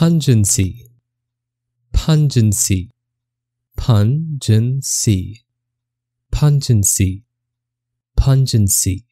pungency, pungency, pungency, pungency, pungency.